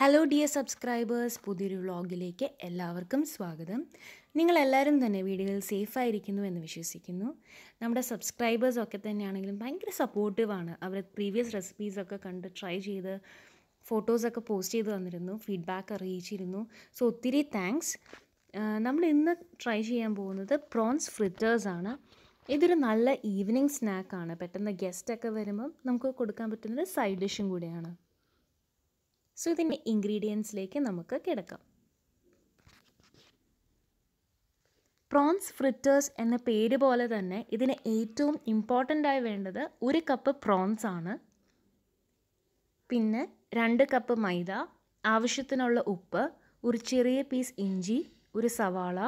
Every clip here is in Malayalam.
ഹലോ ഡിയർ സബ്സ്ക്രൈബേഴ്സ് പുതിയൊരു വ്ളോഗിലേക്ക് എല്ലാവർക്കും സ്വാഗതം നിങ്ങളെല്ലാവരും തന്നെ വീഡിയോയിൽ സേഫായിരിക്കുന്നു എന്ന് വിശ്വസിക്കുന്നു നമ്മുടെ സബ്സ്ക്രൈബേഴ്സൊക്കെ തന്നെയാണെങ്കിലും ഭയങ്കര സപ്പോർട്ടീവാണ് അവർ പ്രീവിയസ് റെസിപ്പീസൊക്കെ കണ്ട് ട്രൈ ചെയ്ത് ഫോട്ടോസൊക്കെ പോസ്റ്റ് ചെയ്ത് തന്നിരുന്നു ഫീഡ്ബാക്ക് അറിയിച്ചിരുന്നു സോ ഒത്തിരി താങ്ക്സ് നമ്മൾ ഇന്ന് ട്രൈ ചെയ്യാൻ പോകുന്നത് പ്രോൺസ് ഫ്രിറ്റേഴ്സാണ് ഇതൊരു നല്ല ഈവനിങ് സ്നാക്കാണ് പെട്ടെന്ന് ഗസ്റ്റൊക്കെ വരുമ്പം നമുക്ക് കൊടുക്കാൻ പറ്റുന്നൊരു സൈഡ് ഡിഷും കൂടിയാണ് സോ ഇതിൻ്റെ ഇൻഗ്രീഡിയൻസിലേക്ക് നമുക്ക് കിടക്കാം പ്രോൺസ് ഫ്രിറ്റേഴ്സ് എന്ന പേര് പോലെ തന്നെ ഇതിന് ഏറ്റവും ഇമ്പോർട്ടൻ്റ് ആയി വേണ്ടത് ഒരു കപ്പ് പ്രോൺസ് ആണ് പിന്നെ രണ്ട് കപ്പ് മൈദ ആവശ്യത്തിനുള്ള ഉപ്പ് ഒരു ചെറിയ പീസ് ഇഞ്ചി ഒരു സവാള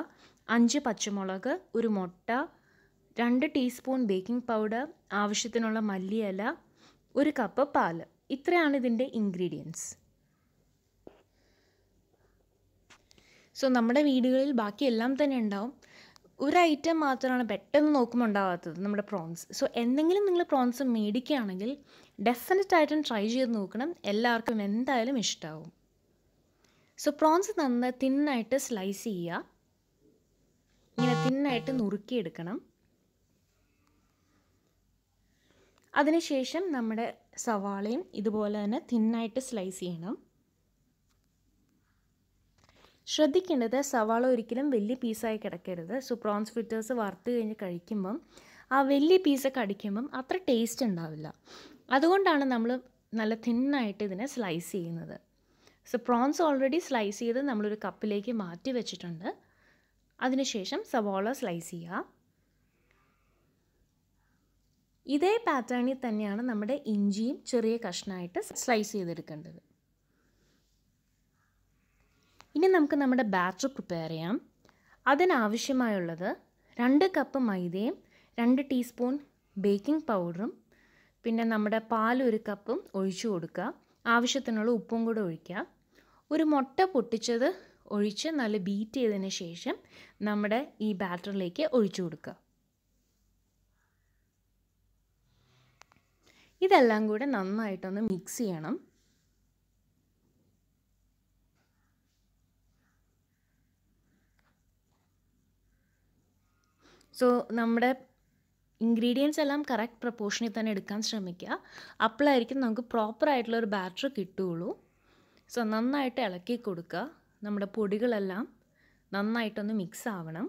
അഞ്ച് പച്ചമുളക് ഒരു മുട്ട രണ്ട് ടീസ്പൂൺ ബേക്കിംഗ് പൗഡർ ആവശ്യത്തിനുള്ള മല്ലിയില ഒരു കപ്പ് പാൽ ഇത്രയാണ് ഇതിൻ്റെ ഇൻഗ്രീഡിയൻസ് സോ നമ്മുടെ വീടുകളിൽ ബാക്കി എല്ലാം തന്നെ ഉണ്ടാവും ഒരു ഐറ്റം മാത്രമാണ് പെട്ടെന്ന് നോക്കുമ്പോൾ ഉണ്ടാവാത്തത് നമ്മുടെ പ്രോൺസ് സോ എന്തെങ്കിലും നിങ്ങൾ പ്രോൺസ് മേടിക്കുകയാണെങ്കിൽ ഡെഫിനറ്റ് ആയിട്ടും ട്രൈ ചെയ്ത് നോക്കണം എല്ലാവർക്കും എന്തായാലും ഇഷ്ടമാവും സോ പ്രോൺസ് നന്നായി തിന്നായിട്ട് സ്ലൈസ് ചെയ്യുക ഇങ്ങനെ തിന്നായിട്ട് നുറുക്കിയെടുക്കണം അതിനുശേഷം നമ്മുടെ സവാളയും ഇതുപോലെ തന്നെ തിന്നായിട്ട് സ്ലൈസ് ചെയ്യണം ശ്രദ്ധിക്കേണ്ടത് സവാള ഒരിക്കലും വലിയ പീസായി കിടക്കരുത് സോ പ്രോൺസ് ഫിറ്റേഴ്സ് വറുത്ത് കഴിഞ്ഞ് കഴിക്കുമ്പം ആ വലിയ പീസൊക്കെ അടിക്കുമ്പം അത്ര ടേസ്റ്റ് ഉണ്ടാവില്ല അതുകൊണ്ടാണ് നമ്മൾ നല്ല തിന്നായിട്ട് ഇതിനെ സ്ലൈസ് ചെയ്യുന്നത് സോ പ്രോൺസ് ഓൾറെഡി സ്ലൈസ് ചെയ്ത് നമ്മളൊരു കപ്പിലേക്ക് മാറ്റി വെച്ചിട്ടുണ്ട് അതിനുശേഷം സവാള സ്ലൈസ് ചെയ്യുക ഇതേ പാറ്റേണിൽ തന്നെയാണ് നമ്മുടെ ഇഞ്ചിയും ചെറിയ കഷ്ണമായിട്ട് സ്ലൈസ് ചെയ്തെടുക്കേണ്ടത് ഇനി നമുക്ക് നമ്മുടെ ബാറ്റർ പ്രിപ്പയർ ചെയ്യാം അതിനാവശ്യമായുള്ളത് രണ്ട് കപ്പ് മൈദയും രണ്ട് ടീസ്പൂൺ ബേക്കിംഗ് പൗഡറും പിന്നെ നമ്മുടെ പാൽ ഒരു കപ്പും ഒഴിച്ചു കൊടുക്കുക ആവശ്യത്തിനുള്ള ഉപ്പും കൂടെ ഒഴിക്കുക ഒരു മുട്ട പൊട്ടിച്ചത് ഒഴിച്ച് നല്ല ബീറ്റ് ചെയ്തതിന് ശേഷം നമ്മുടെ ഈ ബാറ്ററിലേക്ക് ഒഴിച്ചു കൊടുക്കുക ഇതെല്ലാം കൂടെ നന്നായിട്ടൊന്ന് മിക്സ് ചെയ്യണം സോ നമ്മുടെ ഇൻഗ്രീഡിയൻസ് എല്ലാം കറക്റ്റ് പ്രപ്പോർഷനിൽ തന്നെ എടുക്കാൻ ശ്രമിക്കുക അപ്പോഴായിരിക്കും നമുക്ക് പ്രോപ്പർ ആയിട്ടുള്ള ഒരു ബാറ്റർ കിട്ടുകയുള്ളൂ സോ നന്നായിട്ട് ഇളക്കി കൊടുക്കുക നമ്മുടെ പൊടികളെല്ലാം നന്നായിട്ടൊന്ന് മിക്സ് ആവണം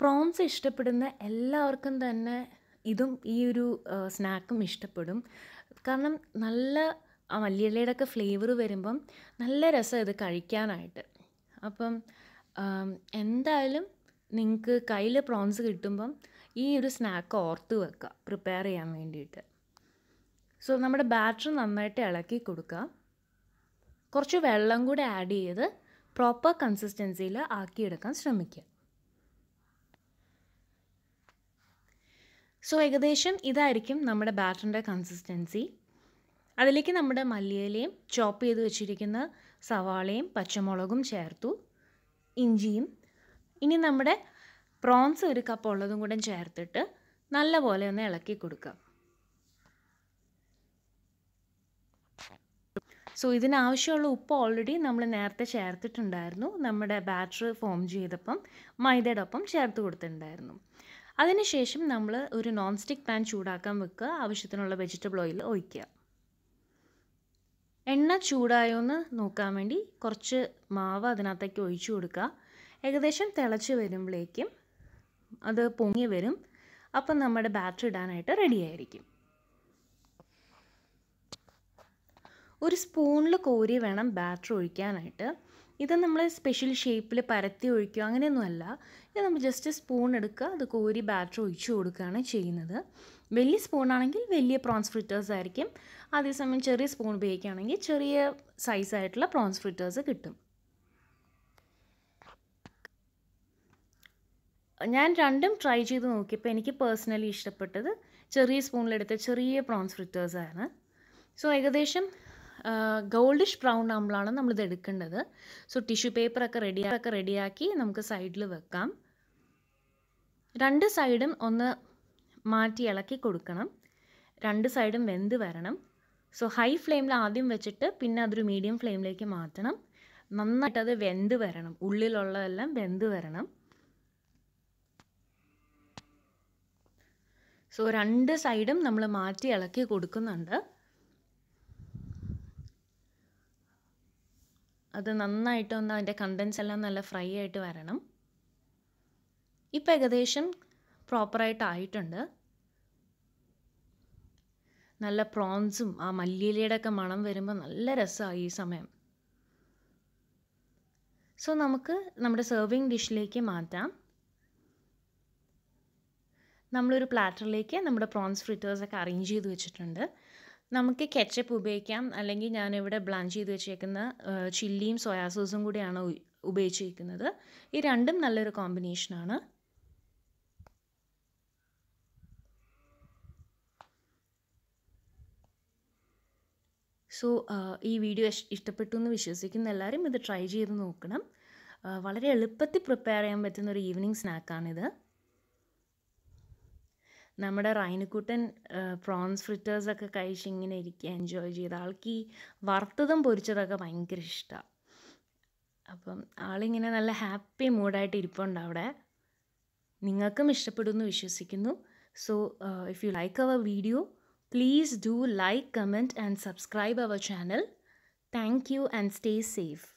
പ്രോൺസ് ഇഷ്ടപ്പെടുന്ന എല്ലാവർക്കും തന്നെ ഇതും ഈ ഒരു സ്നാക്കും ഇഷ്ടപ്പെടും കാരണം നല്ല മല്ലിയിലയുടെയൊക്കെ ഫ്ലേവർ വരുമ്പം നല്ല രസം ഇത് കഴിക്കാനായിട്ട് അപ്പം എന്തായാലും നിങ്ങൾക്ക് കയ്യിൽ പ്രോൺസ് കിട്ടുമ്പം ഈ ഒരു സ്നാക്ക് ഓർത്ത് വെക്കുക പ്രിപ്പയർ ചെയ്യാൻ വേണ്ടിയിട്ട് സോ നമ്മുടെ ബാറ്റർ നന്നായിട്ട് ഇളക്കി കൊടുക്കുക കുറച്ച് വെള്ളം കൂടെ ആഡ് ചെയ്ത് പ്രോപ്പർ കൺസിസ്റ്റൻസിയിൽ ആക്കിയെടുക്കാൻ ശ്രമിക്കുക സോ ഏകദേശം ഇതായിരിക്കും നമ്മുടെ ബാറ്ററിൻ്റെ കൺസിസ്റ്റൻസി അതിലേക്ക് നമ്മുടെ മല്ലിയിലയും ചോപ്പ് ചെയ്ത് വെച്ചിരിക്കുന്ന സവാളയും പച്ചമുളകും ചേർത്തു ഇഞ്ചിയും ഇനി നമ്മുടെ പ്രോൺസ് ഒരു കപ്പ് ഉള്ളതും കൂടെ ചേർത്തിട്ട് നല്ലപോലെ ഒന്ന് ഇളക്കി കൊടുക്കുക സോ ഇതിനാവശ്യമുള്ള ഉപ്പ് ഓൾറെഡി നമ്മൾ നേരത്തെ ചേർത്തിട്ടുണ്ടായിരുന്നു നമ്മുടെ ബാറ്റർ ഫോം ചെയ്തപ്പം മൈദയുടെ ഒപ്പം ചേർത്ത് കൊടുത്തിട്ടുണ്ടായിരുന്നു അതിനുശേഷം നമ്മൾ ഒരു നോൺ സ്റ്റിക്ക് പാൻ ചൂടാക്കാൻ വെക്കുക ആവശ്യത്തിനുള്ള വെജിറ്റബിൾ ഓയിൽ ഒഴിക്കുക എണ്ണ ചൂടായോന്ന് നോക്കാൻ വേണ്ടി കുറച്ച് മാവ് അതിനകത്തേക്ക് ഒഴിച്ചു കൊടുക്കുക ഏകദേശം തിളച്ച് വരുമ്പോഴേക്കും അത് പൊങ്ങി വരും അപ്പം നമ്മുടെ ബാറ്റർ ഇടാനായിട്ട് റെഡിയായിരിക്കും ഒരു സ്പൂണിൽ കോരി വേണം ബാറ്റർ ഒഴിക്കാനായിട്ട് ഇത് നമ്മൾ സ്പെഷ്യൽ ഷേപ്പിൽ പരത്തി ഒഴിക്കുക അങ്ങനെയൊന്നുമല്ല ഇത് നമ്മൾ ജസ്റ്റ് സ്പൂൺ എടുക്കുക അത് കോരി ബാറ്റർ ഒഴിച്ചു കൊടുക്കുകയാണ് ചെയ്യുന്നത് വലിയ സ്പൂണാണെങ്കിൽ വലിയ പ്രോൺസ് ഫ്രിറ്റേഴ്സ് ആയിരിക്കും അതേസമയം ചെറിയ സ്പൂൺ ഉപയോഗിക്കുകയാണെങ്കിൽ ചെറിയ സൈസായിട്ടുള്ള പ്രോൺസ് ഫ്രിറ്റേഴ്സ് കിട്ടും ഞാൻ രണ്ടും ട്രൈ ചെയ്ത് നോക്കിയപ്പോൾ എനിക്ക് പേഴ്സണലി ഇഷ്ടപ്പെട്ടത് ചെറിയ സ്പൂണിലെടുത്ത ചെറിയ പ്രോൺസ് ഫ്രിറ്റേഴ്സാണ് സോ ഏകദേശം ഗോൾഡിഷ് ബ്രൗൺ ആകുമ്പോഴാണ് നമ്മളിത് എടുക്കേണ്ടത് സോ ടിഷ്യൂ പേപ്പറൊക്കെ ഒക്കെ റെഡിയാക്കി നമുക്ക് സൈഡിൽ വെക്കാം രണ്ട് സൈഡും ഒന്ന് മാറ്റി ഇളക്കി കൊടുക്കണം രണ്ട് സൈഡും വെന്ത് വരണം സോ ഹൈ ഫ്ലെയിമിൽ ആദ്യം വെച്ചിട്ട് പിന്നെ അതൊരു മീഡിയം ഫ്ലെയിമിലേക്ക് മാറ്റണം നന്നായിട്ട് അത് വെന്ത് വരണം ഉള്ളിലുള്ളതെല്ലാം വെന്ത് വരണം സോ രണ്ട് സൈഡും നമ്മൾ മാറ്റി ഇളക്കി കൊടുക്കുന്നുണ്ട് അത് നന്നായിട്ടൊന്ന് അതിൻ്റെ കണ്ടൻസ് എല്ലാം നല്ല ഫ്രൈ ആയിട്ട് വരണം ഇപ്പം ഏകദേശം പ്രോപ്പറായിട്ട് ആയിട്ടുണ്ട് നല്ല പ്രോൺസും ആ മല്ലിയിലയുടെ ഒക്കെ മണം വരുമ്പോൾ നല്ല രസമാണ് ഈ സമയം സോ നമുക്ക് നമ്മുടെ സെർവിങ് ഡിഷിലേക്ക് മാറ്റാം നമ്മളൊരു പ്ലാറ്ററിലേക്ക് നമ്മുടെ പ്രോൺസ് ഫ്രിറ്റേഴ്സൊക്കെ അറേഞ്ച് ചെയ്ത് വെച്ചിട്ടുണ്ട് നമുക്ക് കെച്ചപ്പ് ഉപയോഗിക്കാം അല്ലെങ്കിൽ ഞാനിവിടെ ബ്ലാഞ്ച് ചെയ്ത് വെച്ചേക്കുന്ന ചില്ലിയും സോയാ സോസും കൂടിയാണ് ഉപയോഗിച്ചിരിക്കുന്നത് ഈ രണ്ടും നല്ലൊരു കോമ്പിനേഷനാണ് സോ ഈ വീഡിയോ ഇഷ്ടപ്പെട്ടു എന്ന് വിശ്വസിക്കുന്ന എല്ലാവരും ഇത് ട്രൈ ചെയ്ത് നോക്കണം വളരെ എളുപ്പത്തിൽ പ്രിപ്പയർ ചെയ്യാൻ പറ്റുന്ന ഒരു ഈവനിങ് സ്നാക്കാണിത് നമ്മുടെ റൈനക്കൂട്ടൻ പ്രോൺസ് ഫ്രിറ്റേഴ്സൊക്കെ കഴിച്ച് ഇങ്ങനെ ഇരിക്കുക എൻജോയ് ചെയ്ത് ആൾക്ക് ഈ വറുത്തതും പൊരിച്ചതൊക്കെ ഭയങ്കര ഇഷ്ടമാണ് അപ്പം ആളിങ്ങനെ നല്ല ഹാപ്പി മൂഡായിട്ട് ഇരിപ്പുണ്ട് അവിടെ നിങ്ങൾക്കും ഇഷ്ടപ്പെടുമെന്ന് വിശ്വസിക്കുന്നു so if you like our video Please do like, comment and subscribe our channel. Thank you and stay safe.